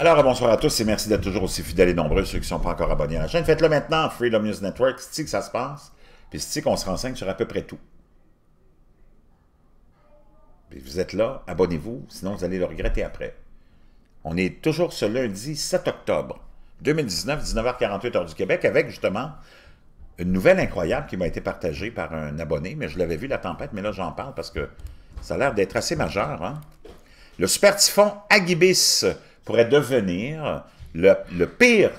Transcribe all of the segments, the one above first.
Alors, bonsoir à tous et merci d'être toujours aussi fidèles et nombreux, ceux qui ne sont pas encore abonnés à la chaîne. Faites-le maintenant, Freedom News Network, c'est que ça se passe, puis c'est qu'on se renseigne sur à peu près tout. Puis vous êtes là, abonnez-vous, sinon vous allez le regretter après. On est toujours ce lundi 7 octobre 2019, 19h48 heure du Québec, avec justement une nouvelle incroyable qui m'a été partagée par un abonné, mais je l'avais vu, la tempête, mais là j'en parle parce que ça a l'air d'être assez majeur. Hein? Le super typhon Agibis pourrait devenir le, pire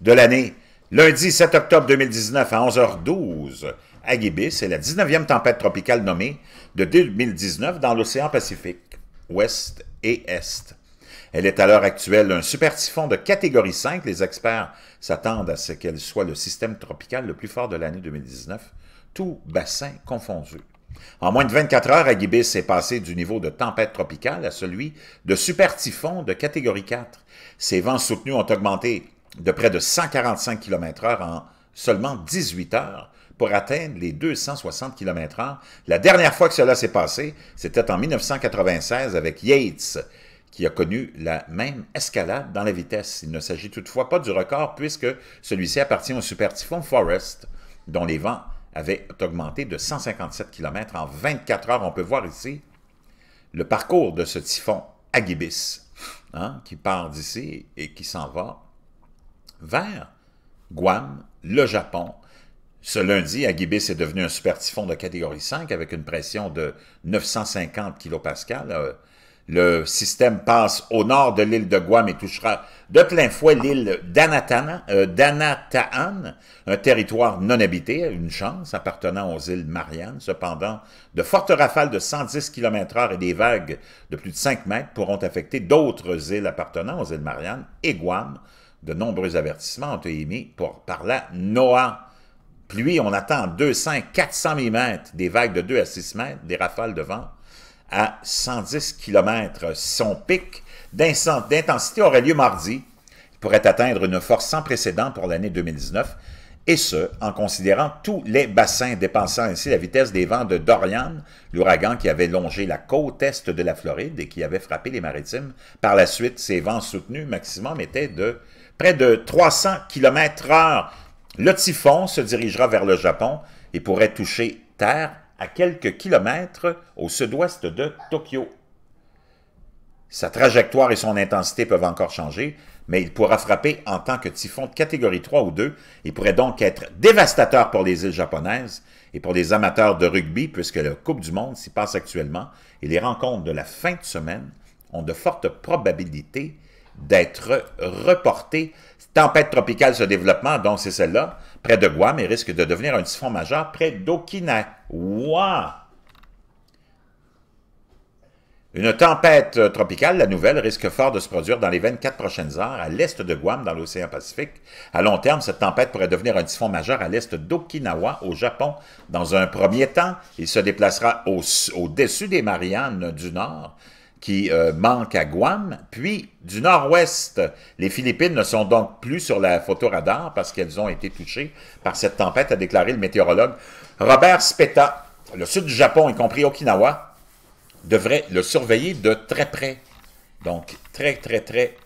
de l'année. Lundi 7 octobre 2019 à 11h12, à c'est la 19e tempête tropicale nommée de 2019 dans l'océan Pacifique, ouest et est. Elle est à l'heure actuelle un super typhon de catégorie 5. Les experts s'attendent à ce qu'elle soit le système tropical le plus fort de l'année 2019, tout bassin confondu. En moins de 24 heures, Agibis est passé du niveau de tempête tropicale à celui de super-typhon de catégorie 4. Ses vents soutenus ont augmenté de près de 145 km h en seulement 18 heures pour atteindre les 260 km h La dernière fois que cela s'est passé, c'était en 1996 avec Yates, qui a connu la même escalade dans la vitesse. Il ne s'agit toutefois pas du record puisque celui-ci appartient au super-typhon Forest, dont les vents avait augmenté de 157 km en 24 heures. On peut voir ici le parcours de ce typhon Agibis, hein, qui part d'ici et qui s'en va vers Guam, le Japon. Ce lundi, Agibis est devenu un super typhon de catégorie 5 avec une pression de 950 kPa, le système passe au nord de l'île de Guam et touchera de plein fouet l'île d'Anatana, euh, un territoire non habité, une chance, appartenant aux îles Mariannes. Cependant, de fortes rafales de 110 km h et des vagues de plus de 5 mètres pourront affecter d'autres îles appartenant aux îles Mariannes et Guam. De nombreux avertissements ont été émis pour, par la NOAA. Pluie, on attend 200, 400 mm, des vagues de 2 à 6 mètres, des rafales de vent à 110 km. Son pic d'intensité aurait lieu mardi. Il pourrait atteindre une force sans précédent pour l'année 2019, et ce, en considérant tous les bassins, dépensant ainsi la vitesse des vents de Dorian, l'ouragan qui avait longé la côte est de la Floride et qui avait frappé les maritimes. Par la suite, ces vents soutenus maximum étaient de près de 300 km/h. Le typhon se dirigera vers le Japon et pourrait toucher terre à quelques kilomètres au sud-ouest de Tokyo. Sa trajectoire et son intensité peuvent encore changer, mais il pourra frapper en tant que typhon de catégorie 3 ou 2 et pourrait donc être dévastateur pour les îles japonaises et pour les amateurs de rugby, puisque la Coupe du Monde s'y passe actuellement et les rencontres de la fin de semaine ont de fortes probabilités d'être reportée. Tempête tropicale se développement, donc c'est celle-là, près de Guam et risque de devenir un typhon majeur près d'Okinawa. Une tempête tropicale, la nouvelle, risque fort de se produire dans les 24 prochaines heures à l'est de Guam, dans l'océan Pacifique. À long terme, cette tempête pourrait devenir un typhon majeur à l'est d'Okinawa, au Japon. Dans un premier temps, il se déplacera au-dessus des Mariannes du Nord qui euh, manque à Guam, puis du nord-ouest. Les Philippines ne sont donc plus sur la photo radar parce qu'elles ont été touchées par cette tempête, a déclaré le météorologue Robert Spetta. Le sud du Japon, y compris Okinawa, devrait le surveiller de très près. Donc, très, très, très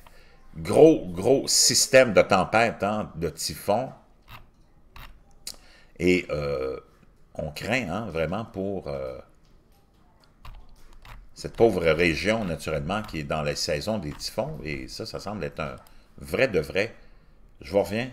gros, gros système de tempête, hein, de typhon. Et euh, on craint hein, vraiment pour... Euh, cette pauvre région, naturellement, qui est dans la saison des typhons. Et ça, ça semble être un vrai de vrai. Je vous reviens